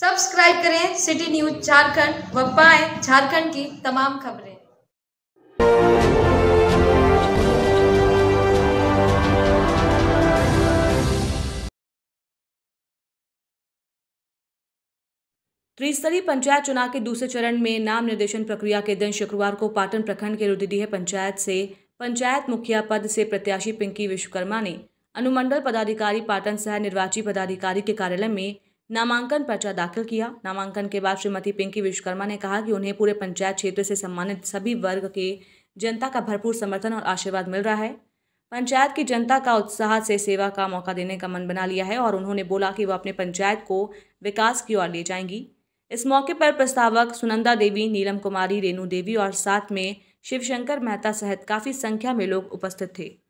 subscribe करें city news Jharkhand व पाए झारखंड की तमाम खबरें त्रिस्तरीय पंचायत चुनाव के दूसरे चरण में नाम निर्देशन प्रक्रिया के दिन शुक्रवार को पाटन प्रखंड के रुद्रडीह पंचायत से पंचायत मुखिया पद से प्रत्याशी पिंकी विश्वकर्मा ने अनुमंडल पदाधिकारी पाटन सह निर्वाची पदाधिकारी के कार्यालय में नामांकन पर्चा दाखिल किया नामांकन के बाद श्रीमती पिंकी विश्वकर्मा ने कहा कि उन्हें पूरे पंचायत क्षेत्र से सम्मानित सभी वर्ग के जनता का भरपूर समर्थन और आशीर्वाद मिल रहा है पंचायत की जनता का उत्साह से सेवा का मौका देने का मन बना लिया है और उन्होंने बोला कि वह अपने पंचायत को विकास की ओर ले जाएंगी इस मौके पर प्रस्तावक सुनंदा देवी नीलम कुमारी रेणु देवी और साथ में शिवशंकर मेहता सहित काफ़ी संख्या में लोग उपस्थित थे